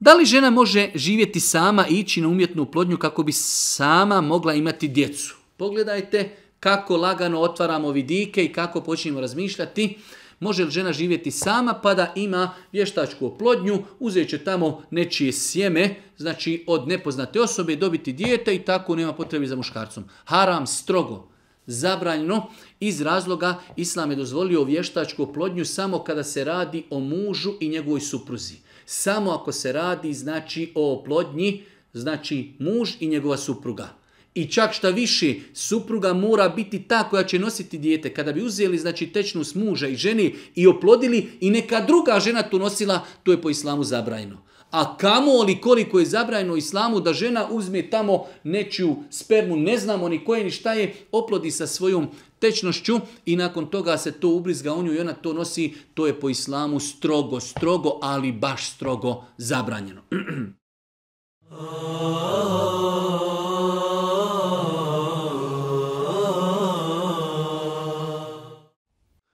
Da li žena može živjeti sama i ići na umjetnu plodnju kako bi sama mogla imati djecu? Pogledajte kako lagano otvaramo vidike i kako počinjemo razmišljati. Može li žena živjeti sama pa da ima vještačku oplodnju, uzet će tamo nečije sjeme, znači od nepoznate osobe, dobiti dijete i tako nema potrebi za muškarcom. Haram strogo zabranjeno iz razloga Islam je dozvolio vještačku oplodnju samo kada se radi o mužu i njegovoj supruzi. Samo ako se radi znači o oplodnji, znači muž i njegova supruga. I čak šta više, supruga mora biti ta koja će nositi dijete. Kada bi uzeli znači, tečnu muža i ženi i oplodili i neka druga žena to nosila, to je po islamu zabrajno. A kamo li koliko je zabrajno islamu da žena uzme tamo nečiju spermu, ne znamo ni koje ni šta je, oplodi sa svojom tečnošću i nakon toga se to ubrizga u nju i ona to nosi, to je po islamu strogo, strogo, ali baš strogo zabranjeno.